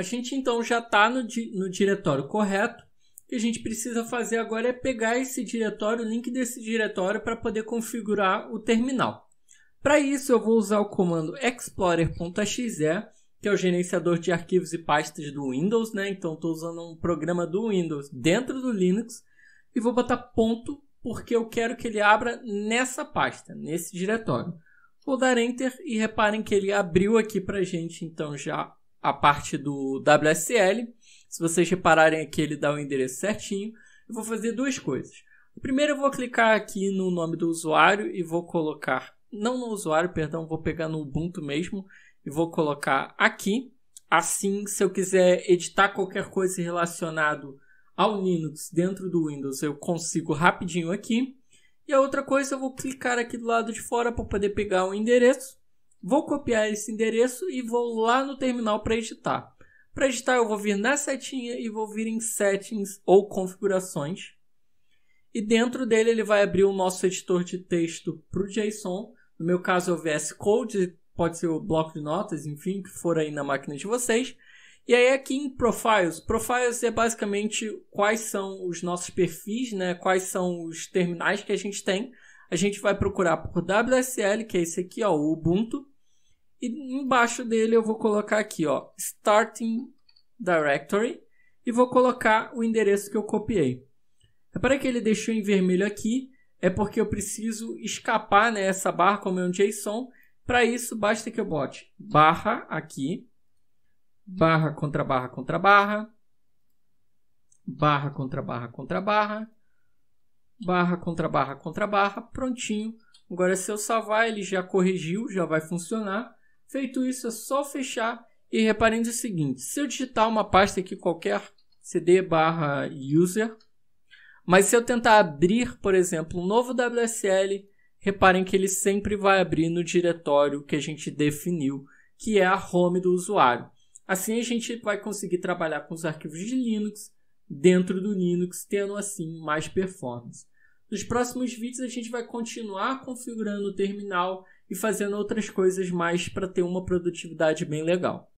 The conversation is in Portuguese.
A gente então já está no, no diretório correto. O que a gente precisa fazer agora é pegar esse diretório, o link desse diretório, para poder configurar o terminal. Para isso, eu vou usar o comando explorer.exe, que é o gerenciador de arquivos e pastas do Windows, né? Então, estou usando um programa do Windows dentro do Linux e vou botar ponto porque eu quero que ele abra nessa pasta, nesse diretório. Vou dar Enter e reparem que ele abriu aqui para gente, então, já a parte do WSL. Se vocês repararem aqui, ele dá o endereço certinho. Eu vou fazer duas coisas. Primeiro, eu vou clicar aqui no nome do usuário e vou colocar, não no usuário, perdão, vou pegar no Ubuntu mesmo e vou colocar aqui. Assim, se eu quiser editar qualquer coisa relacionado ao Linux dentro do Windows, eu consigo rapidinho aqui. E a outra coisa, eu vou clicar aqui do lado de fora para poder pegar o endereço Vou copiar esse endereço e vou lá no terminal para editar. Para editar, eu vou vir na setinha e vou vir em Settings ou Configurações. E dentro dele ele vai abrir o nosso editor de texto para o JSON. No meu caso é o VS Code, pode ser o bloco de notas, enfim, que for aí na máquina de vocês. E aí aqui em Profiles, Profiles é basicamente quais são os nossos perfis, né? quais são os terminais que a gente tem. A gente vai procurar por WSL, que é esse aqui, ó, o Ubuntu. E embaixo dele eu vou colocar aqui, ó, Starting Directory. E vou colocar o endereço que eu copiei. Repara que ele deixou em vermelho aqui. É porque eu preciso escapar né, essa barra como é um JSON. Para isso, basta que eu bote barra aqui. Barra contra barra contra barra. Barra contra barra contra barra. Barra contra barra contra barra. Prontinho. Agora, se eu salvar, ele já corrigiu, já vai funcionar. Feito isso, é só fechar e reparem o seguinte, se eu digitar uma pasta aqui qualquer, cd barra user, mas se eu tentar abrir, por exemplo, um novo WSL, reparem que ele sempre vai abrir no diretório que a gente definiu, que é a home do usuário. Assim a gente vai conseguir trabalhar com os arquivos de Linux dentro do Linux, tendo assim mais performance. Nos próximos vídeos a gente vai continuar configurando o terminal e fazendo outras coisas mais para ter uma produtividade bem legal.